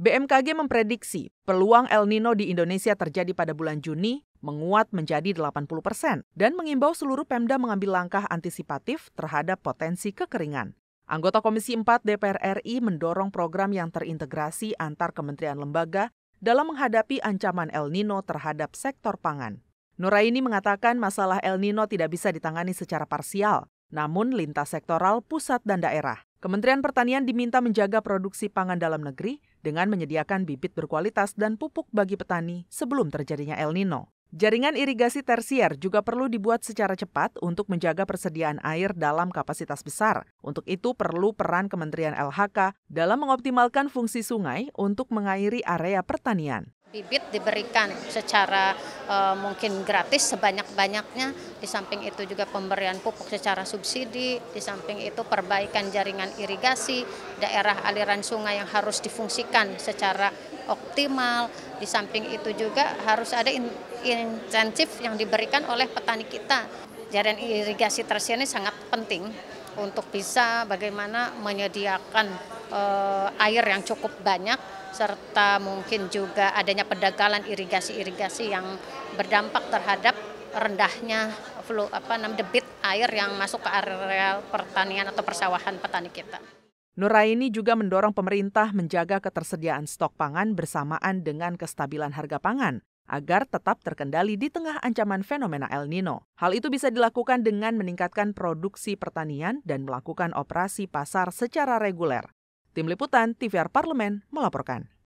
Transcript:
BMKG memprediksi peluang El Nino di Indonesia terjadi pada bulan Juni menguat menjadi 80 persen dan mengimbau seluruh Pemda mengambil langkah antisipatif terhadap potensi kekeringan. Anggota Komisi 4 DPR RI mendorong program yang terintegrasi antar kementerian lembaga dalam menghadapi ancaman El Nino terhadap sektor pangan. Nuraini mengatakan masalah El Nino tidak bisa ditangani secara parsial, namun lintas sektoral pusat dan daerah. Kementerian Pertanian diminta menjaga produksi pangan dalam negeri dengan menyediakan bibit berkualitas dan pupuk bagi petani sebelum terjadinya El Nino. Jaringan irigasi tersier juga perlu dibuat secara cepat untuk menjaga persediaan air dalam kapasitas besar. Untuk itu perlu peran Kementerian LHK dalam mengoptimalkan fungsi sungai untuk mengairi area pertanian. Bibit diberikan secara Eh, mungkin gratis sebanyak-banyaknya. Di samping itu juga pemberian pupuk secara subsidi, di samping itu perbaikan jaringan irigasi, daerah aliran sungai yang harus difungsikan secara optimal. Di samping itu juga harus ada in insentif yang diberikan oleh petani kita. Jaringan irigasi tersier ini sangat penting untuk bisa bagaimana menyediakan uh, air yang cukup banyak serta mungkin juga adanya pedagalan irigasi-irigasi yang berdampak terhadap rendahnya flu apa debit air yang masuk ke area pertanian atau persawahan petani kita. Nuraini juga mendorong pemerintah menjaga ketersediaan stok pangan bersamaan dengan kestabilan harga pangan agar tetap terkendali di tengah ancaman fenomena El Nino. Hal itu bisa dilakukan dengan meningkatkan produksi pertanian dan melakukan operasi pasar secara reguler. Tim Liputan TVR Parlemen melaporkan.